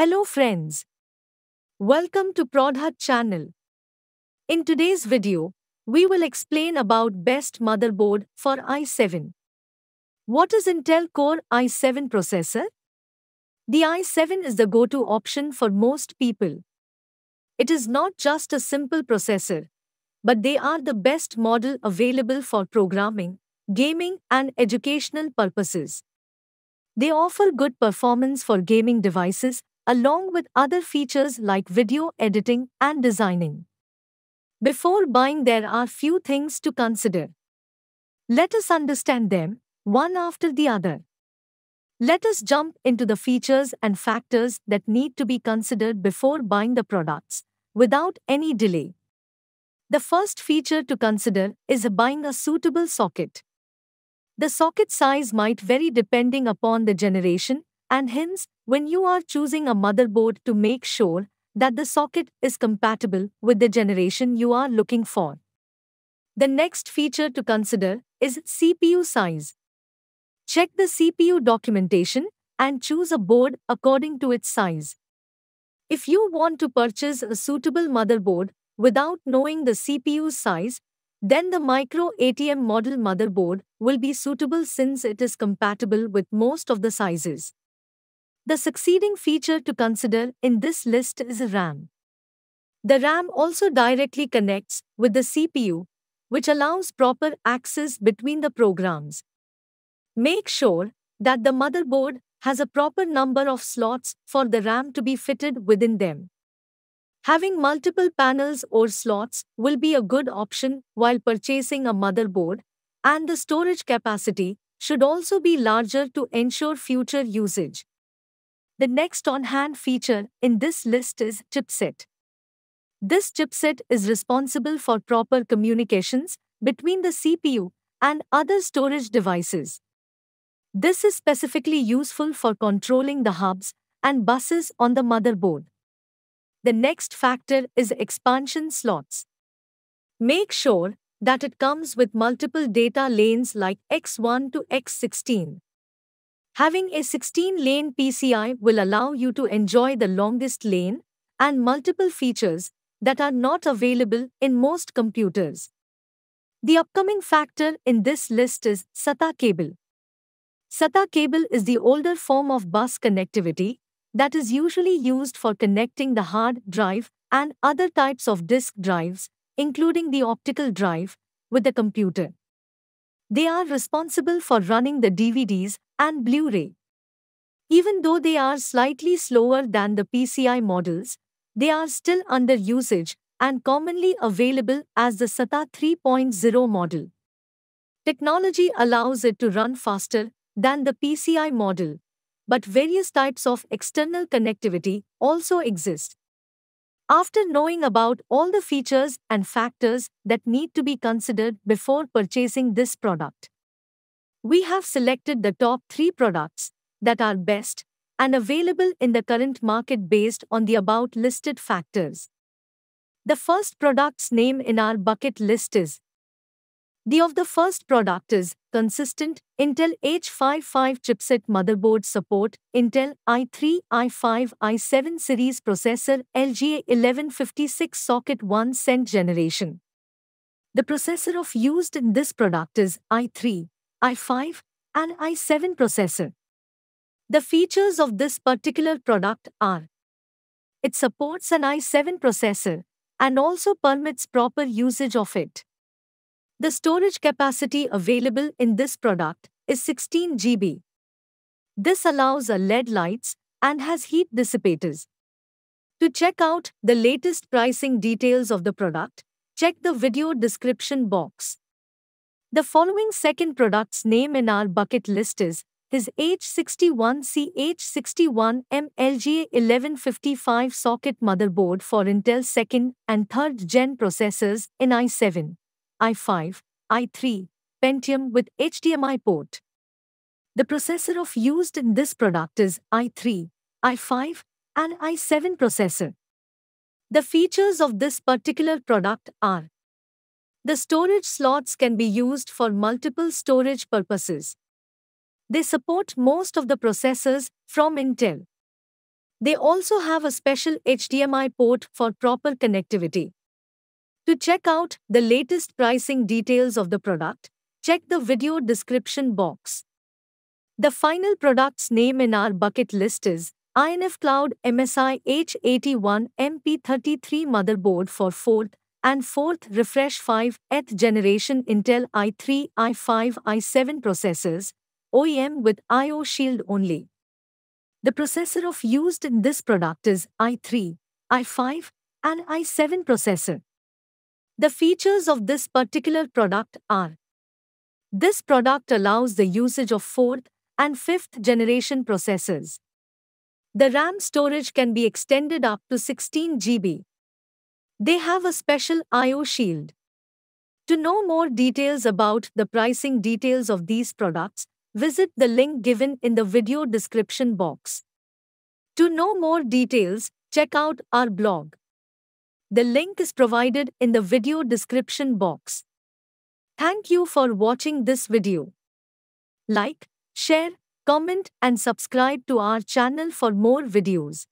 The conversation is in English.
Hello friends. Welcome to Prodhat channel. In today's video, we will explain about best motherboard for i7. What is Intel Core i7 processor? The i7 is the go-to option for most people. It is not just a simple processor, but they are the best model available for programming, gaming and educational purposes. They offer good performance for gaming devices along with other features like video editing and designing. Before buying, there are few things to consider. Let us understand them, one after the other. Let us jump into the features and factors that need to be considered before buying the products, without any delay. The first feature to consider is buying a suitable socket. The socket size might vary depending upon the generation and hence, when you are choosing a motherboard to make sure that the socket is compatible with the generation you are looking for. The next feature to consider is CPU size. Check the CPU documentation and choose a board according to its size. If you want to purchase a suitable motherboard without knowing the CPU size, then the Micro ATM model motherboard will be suitable since it is compatible with most of the sizes. The succeeding feature to consider in this list is RAM. The RAM also directly connects with the CPU, which allows proper access between the programs. Make sure that the motherboard has a proper number of slots for the RAM to be fitted within them. Having multiple panels or slots will be a good option while purchasing a motherboard, and the storage capacity should also be larger to ensure future usage. The next on-hand feature in this list is chipset. This chipset is responsible for proper communications between the CPU and other storage devices. This is specifically useful for controlling the hubs and buses on the motherboard. The next factor is expansion slots. Make sure that it comes with multiple data lanes like X1 to X16. Having a 16-lane PCI will allow you to enjoy the longest lane and multiple features that are not available in most computers. The upcoming factor in this list is SATA cable. SATA cable is the older form of bus connectivity that is usually used for connecting the hard drive and other types of disk drives, including the optical drive, with the computer. They are responsible for running the DVDs and Blu-ray. Even though they are slightly slower than the PCI models, they are still under usage and commonly available as the SATA 3.0 model. Technology allows it to run faster than the PCI model, but various types of external connectivity also exist. After knowing about all the features and factors that need to be considered before purchasing this product, we have selected the top three products that are best and available in the current market based on the about listed factors. The first product's name in our bucket list is the of the first product is consistent Intel H55 chipset motherboard support Intel i3 i5 i7 series processor LGA 1156 socket 1 cent generation. The processor of used in this product is i3 i5 and i7 processor. The features of this particular product are it supports an i7 processor and also permits proper usage of it. The storage capacity available in this product is 16 GB. This allows a LED lights and has heat dissipators. To check out the latest pricing details of the product, check the video description box. The following second product's name in our bucket list is his H61CH61 MLGA1155 socket motherboard for Intel 2nd and 3rd gen processors in i7, i5, i3, Pentium with HDMI port. The processor of used in this product is i3, i5, and i7 processor. The features of this particular product are the storage slots can be used for multiple storage purposes. They support most of the processors from Intel. They also have a special HDMI port for proper connectivity. To check out the latest pricing details of the product, check the video description box. The final product's name in our bucket list is INF Cloud MSI H81 MP33 motherboard for 4th and fourth refresh 5th generation Intel i3, i5, i7 processors, OEM with IO Shield only. The processor of used in this product is i3, i5, and i7 processor. The features of this particular product are This product allows the usage of 4th and 5th generation processors. The RAM storage can be extended up to 16 GB. They have a special IO shield. To know more details about the pricing details of these products, visit the link given in the video description box. To know more details, check out our blog. The link is provided in the video description box. Thank you for watching this video. Like, share, comment and subscribe to our channel for more videos.